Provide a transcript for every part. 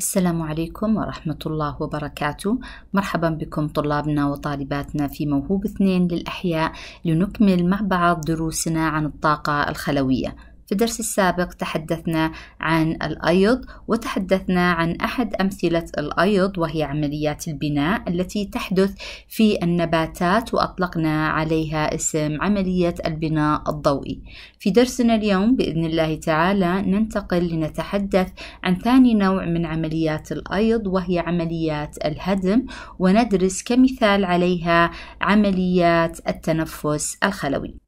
السلام عليكم ورحمة الله وبركاته مرحبا بكم طلابنا وطالباتنا في موهوب اثنين للأحياء لنكمل مع بعض دروسنا عن الطاقة الخلوية في الدرس السابق تحدثنا عن الأيض وتحدثنا عن أحد أمثلة الأيض وهي عمليات البناء التي تحدث في النباتات وأطلقنا عليها اسم عملية البناء الضوئي في درسنا اليوم بإذن الله تعالى ننتقل لنتحدث عن ثاني نوع من عمليات الأيض وهي عمليات الهدم وندرس كمثال عليها عمليات التنفس الخلوي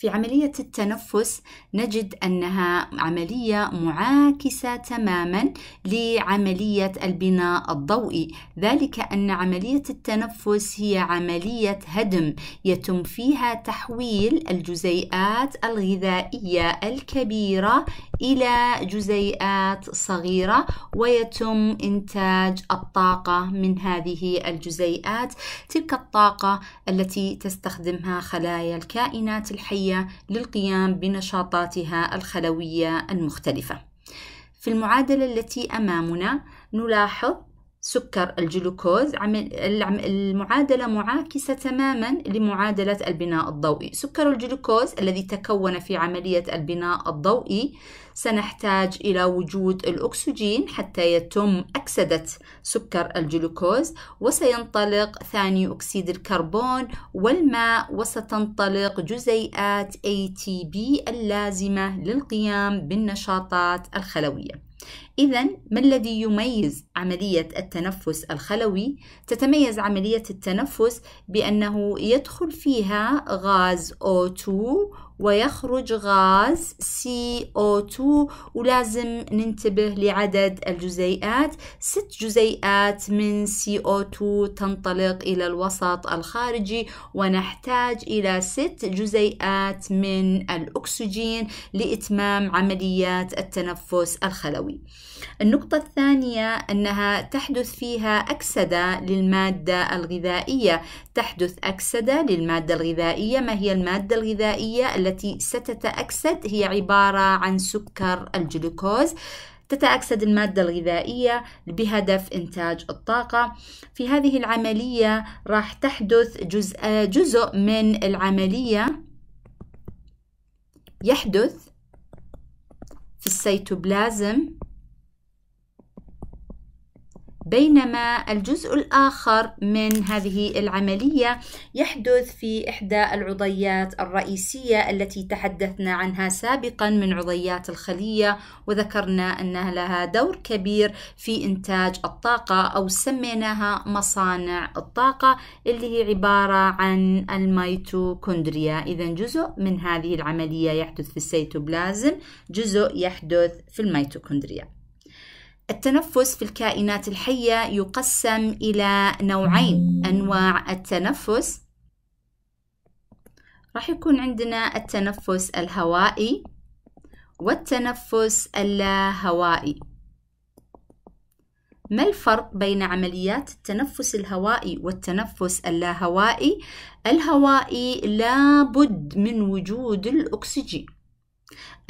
في عملية التنفس نجد أنها عملية معاكسة تماما لعملية البناء الضوئي ذلك أن عملية التنفس هي عملية هدم يتم فيها تحويل الجزيئات الغذائية الكبيرة إلى جزيئات صغيرة ويتم إنتاج الطاقة من هذه الجزيئات تلك الطاقة التي تستخدمها خلايا الكائنات الحية الصحية للقيام بنشاطاتها الخلوية المختلفة. في المعادلة التي أمامنا نلاحظ سكر الجلوكوز المعادلة معاكسة تماما لمعادلة البناء الضوئي سكر الجلوكوز الذي تكون في عملية البناء الضوئي سنحتاج إلى وجود الأكسجين حتى يتم أكسدة سكر الجلوكوز وسينطلق ثاني أكسيد الكربون والماء وستنطلق جزيئات ATP اللازمة للقيام بالنشاطات الخلوية إذا ما الذي يميز عملية التنفس الخلوي؟ تتميز عملية التنفس بأنه يدخل فيها غاز O2 ويخرج غاز CO2 ولازم ننتبه لعدد الجزيئات ست جزيئات من CO2 تنطلق إلى الوسط الخارجي ونحتاج إلى ست جزيئات من الأكسجين لإتمام عمليات التنفس الخلوي النقطة الثانية أنها تحدث فيها أكسدة للمادة الغذائية تحدث أكسدة للمادة الغذائية ما هي المادة الغذائية التي ستتأكسد هي عبارة عن سكر الجلوكوز تتأكسد المادة الغذائية بهدف إنتاج الطاقة في هذه العملية راح تحدث جزء, جزء من العملية يحدث في السيتوبلازم بينما الجزء الآخر من هذه العملية يحدث في إحدى العضيات الرئيسية التي تحدثنا عنها سابقا من عضيات الخلية وذكرنا أنها لها دور كبير في إنتاج الطاقة أو سميناها مصانع الطاقة اللي هي عبارة عن الميتوكوندريا إذا جزء من هذه العملية يحدث في السيتوبلازم جزء يحدث في الميتوكوندريا التنفس في الكائنات الحية يقسم إلى نوعين أنواع التنفس راح يكون عندنا التنفس الهوائي والتنفس اللاهوائي ما الفرق بين عمليات التنفس الهوائي والتنفس اللاهوائي؟ الهوائي لابد من وجود الأكسجين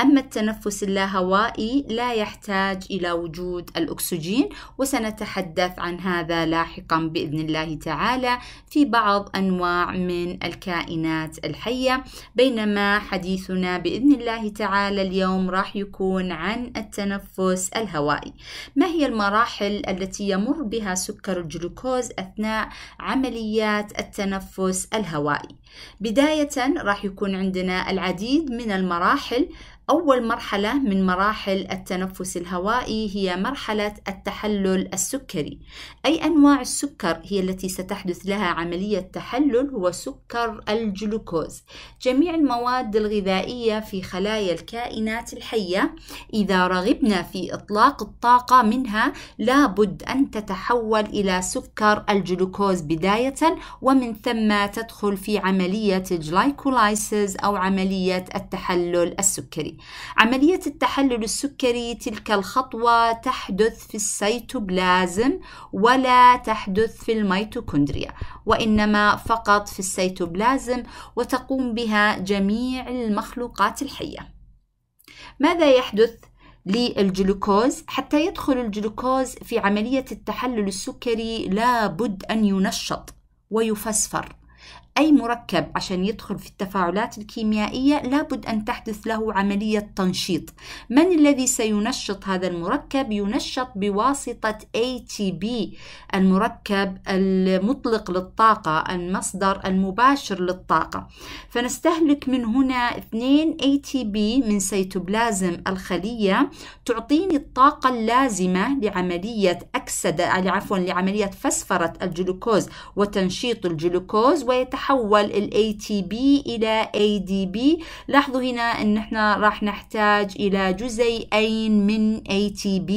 أما التنفس اللاهوائي لا يحتاج إلى وجود الأكسجين وسنتحدث عن هذا لاحقا بإذن الله تعالى في بعض أنواع من الكائنات الحية بينما حديثنا بإذن الله تعالى اليوم راح يكون عن التنفس الهوائي ما هي المراحل التي يمر بها سكر الجلوكوز أثناء عمليات التنفس الهوائي بداية راح يكون عندنا العديد من المراحل أول مرحلة من مراحل التنفس الهوائي هي مرحلة التحلل السكري، أي أنواع السكر هي التي ستحدث لها عملية تحلل هو سكر الجلوكوز، جميع المواد الغذائية في خلايا الكائنات الحية، إذا رغبنا في إطلاق الطاقة منها لابد أن تتحول إلى سكر الجلوكوز بداية ومن ثم تدخل في عملية الجلايكولايسيس أو عملية التحلل السكري. عملية التحلل السكري تلك الخطوة تحدث في السيتوبلازم ولا تحدث في الميتوكوندريا وإنما فقط في السيتوبلازم وتقوم بها جميع المخلوقات الحية ماذا يحدث للجلوكوز حتى يدخل الجلوكوز في عملية التحلل السكري لابد أن ينشط ويفسفر أي مركب عشان يدخل في التفاعلات الكيميائية لابد أن تحدث له عملية تنشيط من الذي سينشط هذا المركب؟ ينشط بواسطة ATP المركب المطلق للطاقة المصدر المباشر للطاقة فنستهلك من هنا 2 ATP من سيتوبلازم الخلية تعطيني الطاقة اللازمة لعملية أكسدة عفوا لعملية فسفرة الجلوكوز وتنشيط الجلوكوز ويتحول تحول ال ATP إلى ADP لاحظوا هنا أن احنا راح نحتاج إلى جزيئين من ATP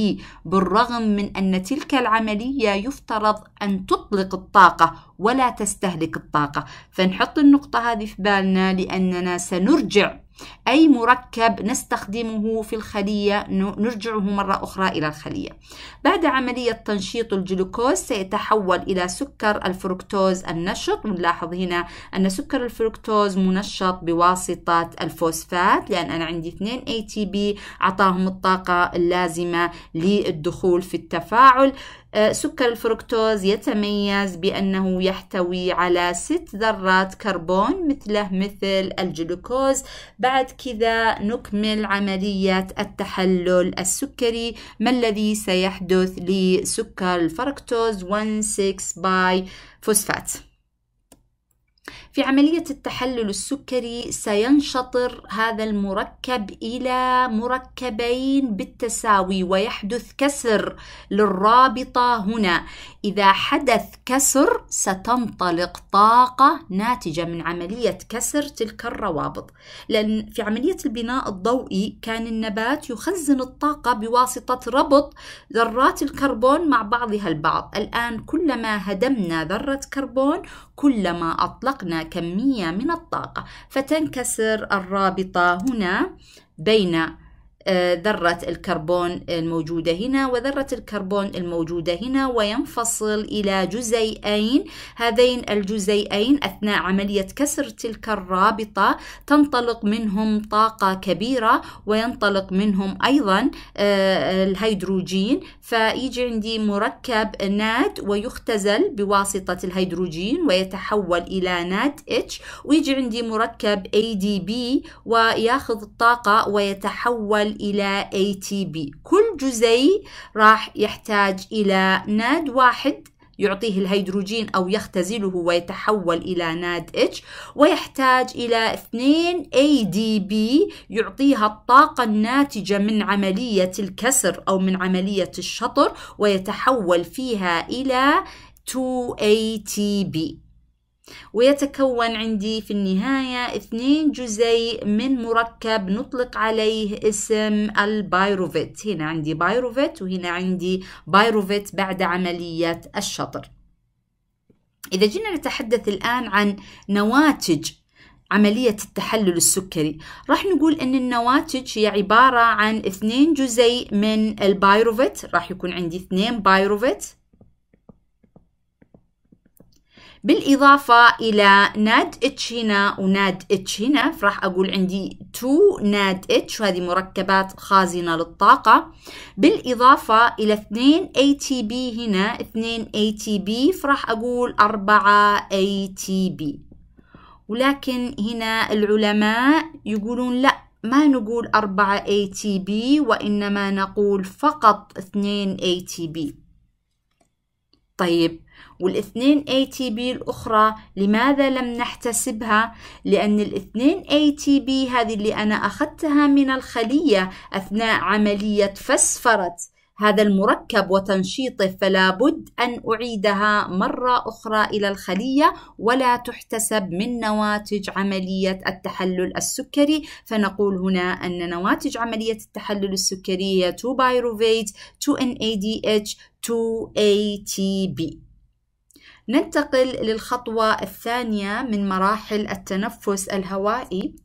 بالرغم من أن تلك العملية يفترض أن تطلق الطاقة ولا تستهلك الطاقة فنحط النقطة هذه في بالنا لأننا سنرجع أي مركب نستخدمه في الخلية نرجعه مرة أخرى إلى الخلية بعد عملية تنشيط الجلوكوز سيتحول إلى سكر الفركتوز النشط ونلاحظ هنا أن سكر الفركتوز منشط بواسطة الفوسفات لأن أنا عندي 2 ATP أعطاهم الطاقة اللازمة للدخول في التفاعل آه، سكر الفركتوز يتميز بأنه يحتوي على ست ذرات كربون مثله مثل الجلوكوز بعد كذا نكمل عملية التحلل السكري ما الذي سيحدث لسكر الفركتوز 1,6 باي فوسفات في عملية التحلل السكري سينشطر هذا المركب إلى مركبين بالتساوي ويحدث كسر للرابطة هنا إذا حدث كسر ستنطلق طاقة ناتجة من عملية كسر تلك الروابط لأن في عملية البناء الضوئي كان النبات يخزن الطاقة بواسطة ربط ذرات الكربون مع بعضها البعض الآن كلما هدمنا ذرة كربون كلما أطلقنا كمية من الطاقة فتنكسر الرابطة هنا بين آه، ذرة الكربون الموجودة هنا وذرة الكربون الموجودة هنا وينفصل إلى جزيئين هذين الجزيئين أثناء عملية كسر تلك الرابطة تنطلق منهم طاقة كبيرة وينطلق منهم أيضا آه، الهيدروجين فيجي عندي مركب ناد ويختزل بواسطة الهيدروجين ويتحول إلى ناد اتش ويجي عندي مركب ADB وياخذ الطاقة ويتحول إلى ATP كل جزيء راح يحتاج إلى ناد واحد يعطيه الهيدروجين أو يختزله ويتحول إلى ناد H ويحتاج إلى 2 ADP يعطيها الطاقة الناتجة من عملية الكسر أو من عملية الشطر ويتحول فيها إلى 2 ATP ويتكون عندي في النهاية اثنين جزيء من مركب نطلق عليه اسم البايروفيت هنا عندي بايروفيت وهنا عندي بايروفيت بعد عملية الشطر إذا جينا نتحدث الآن عن نواتج عملية التحلل السكري راح نقول أن النواتج هي عبارة عن اثنين جزيء من البايروفيت راح يكون عندي اثنين بايروفيت بالإضافة إلى ناد اتش هنا وناد اتش هنا فراح أقول عندي تو ناد اتش وهذه مركبات خازنة للطاقة بالإضافة إلى 2 بي هنا 2 بي فراح أقول 4 بي ولكن هنا العلماء يقولون لا ما نقول 4 بي وإنما نقول فقط 2 بي طيب والاثنين بي الأخرى لماذا لم نحتسبها؟ لأن الاثنين بي هذه اللي أنا أخذتها من الخلية أثناء عملية فسفرة هذا المركب وتنشيطه فلا بد أن أعيدها مرة أخرى إلى الخلية ولا تحتسب من نواتج عملية التحلل السكري فنقول هنا أن نواتج عملية التحلل السكري هي 2 بايروفيت 2 NADH 2 ATB ننتقل للخطوة الثانية من مراحل التنفس الهوائي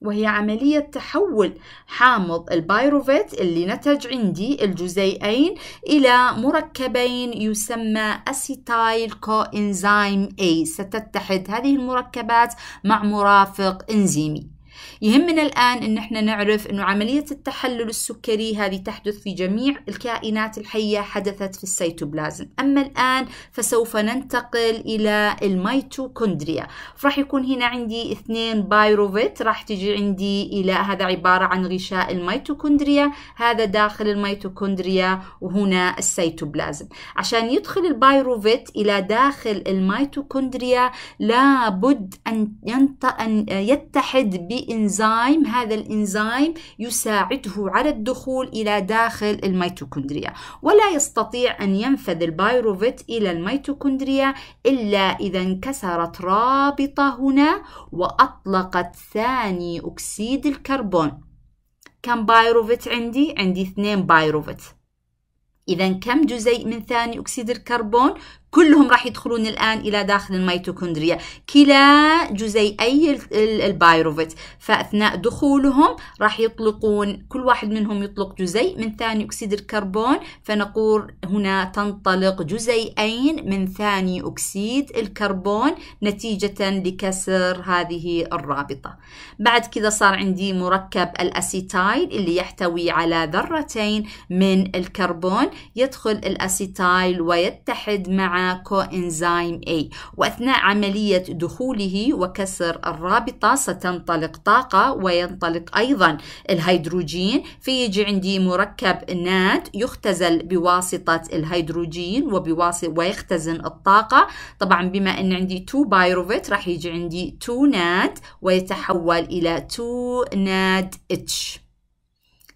وهي عملية تحول حامض البايروفيت اللي نتج عندي الجزيئين إلى مركبين يسمى أسيتايل كوإنزيم A ستتحد هذه المركبات مع مرافق إنزيمي يهمنا الآن أن احنا نعرف أنه عملية التحلل السكري هذه تحدث في جميع الكائنات الحية حدثت في السيتوبلازم أما الآن فسوف ننتقل إلى الميتوكوندريا فراح يكون هنا عندي اثنين بايروفيت راح تجي عندي إلى هذا عبارة عن غشاء الميتوكوندريا هذا داخل الميتوكوندريا وهنا السيتوبلازم عشان يدخل البايروفيت إلى داخل الميتوكوندريا لابد أن, أن يتحد بإن إنزيم هذا الإنزيم يساعده على الدخول إلى داخل الميتوكوندريا ولا يستطيع أن ينفذ البايروفيت إلى الميتوكوندريا إلا إذا انكسرت رابطة هنا وأطلقت ثاني أكسيد الكربون كم بايروفيت عندي؟ عندي اثنين بايروفيت إذا كم جزيء من ثاني أكسيد الكربون؟ كلهم راح يدخلون الآن إلى داخل الميتوكوندريا كلا جزيئي البايروفيت فأثناء دخولهم راح يطلقون كل واحد منهم يطلق جزيء من ثاني أكسيد الكربون فنقول هنا تنطلق جزيئين من ثاني أكسيد الكربون نتيجة لكسر هذه الرابطة بعد كذا صار عندي مركب الأسيتايل اللي يحتوي على ذرتين من الكربون يدخل الأسيتايل ويتحد مع كوإنزيم A وأثناء عملية دخوله وكسر الرابطة ستنطلق طاقة وينطلق أيضا الهيدروجين فيجي عندي مركب ناد يختزل بواسطة الهيدروجين وبواسطة ويختزن الطاقة طبعا بما أن عندي 2 بايروفيت راح يجي عندي 2 ناد ويتحول إلى 2 ناد اتش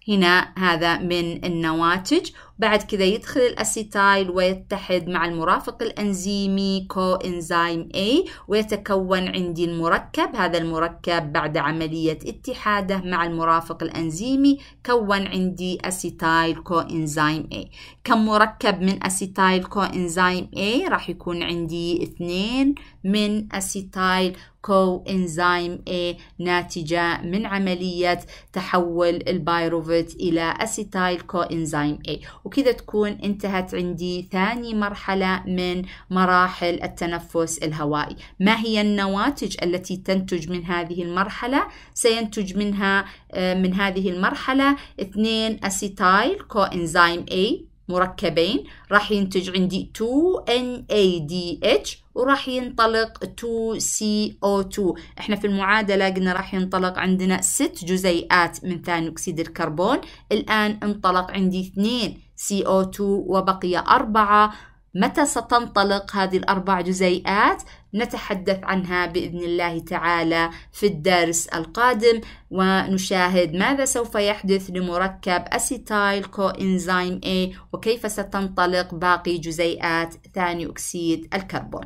هنا هذا من النواتج بعد كذا يدخل الأسيتايل ويتحد مع المرافق الأنزيمي كو إنزيم A ويتكون عندي المركب هذا المركب بعد عملية اتحاده مع المرافق الأنزيمي كون عندي أسيتايل كو إنزيم A كم مركب من أسيتايل كو إنزيم A راح يكون عندي اثنين من أسيتايل كو إنزيم A ناتجة من عملية تحول البايروفيت إلى أسيتايل كو إنزيم A وكذا تكون انتهت عندي ثاني مرحلة من مراحل التنفس الهوائي ما هي النواتج التي تنتج من هذه المرحلة؟ سينتج منها آه، من هذه المرحلة اثنين أسيتايل كو إنزيم A مركبين راح ينتج عندي 2 NADH وراح ينطلق 2CO2 احنا في المعادلة قلنا راح ينطلق عندنا ست جزيئات من ثاني أكسيد الكربون الآن انطلق عندي 2 CO2 وبقي أربعة متى ستنطلق هذه الأربع جزيئات نتحدث عنها باذن الله تعالى في الدرس القادم ونشاهد ماذا سوف يحدث لمركب اسيتايل كوإنزيم A وكيف ستنطلق باقي جزيئات ثاني اكسيد الكربون.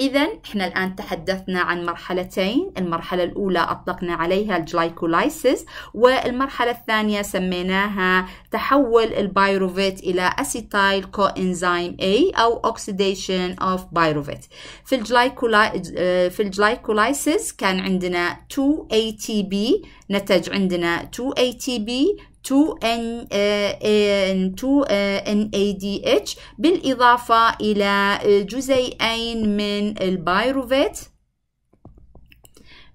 اذا احنا الان تحدثنا عن مرحلتين، المرحله الاولى اطلقنا عليها الجلايكولايسيس والمرحله الثانيه سميناها تحول البايروفيت الى اسيتايل كوإنزيم A او اوكسيديشن اوف بايروفيت. في الجلايكولايسيس Eh, في الجلايكولايسيس كان عندنا 2 ATP نتج عندنا 2 ATP 2N, 2NADH بالإضافة إلى جزيئين من البايروفيت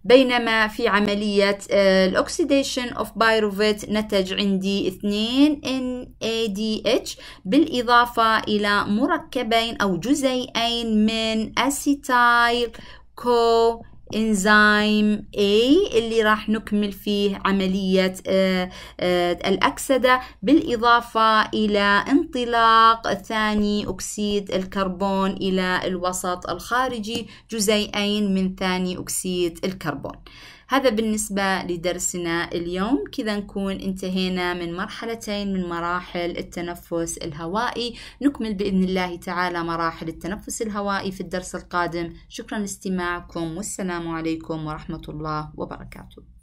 بينما في عملية آه، الأكسيديشن أوف بايروفيت نتج عندي 2 NADH بالإضافة إلى مركبين أو جزيئين من أسيتايل كو انزيم A اللي راح نكمل فيه عملية آه، آه، الأكسدة بالإضافة إلى انطلاق ثاني أكسيد الكربون إلى الوسط الخارجي جزيئين من ثاني أكسيد الكربون هذا بالنسبة لدرسنا اليوم كذا نكون انتهينا من مرحلتين من مراحل التنفس الهوائي نكمل بإذن الله تعالى مراحل التنفس الهوائي في الدرس القادم شكرا لاستماعكم والسلام عليكم ورحمة الله وبركاته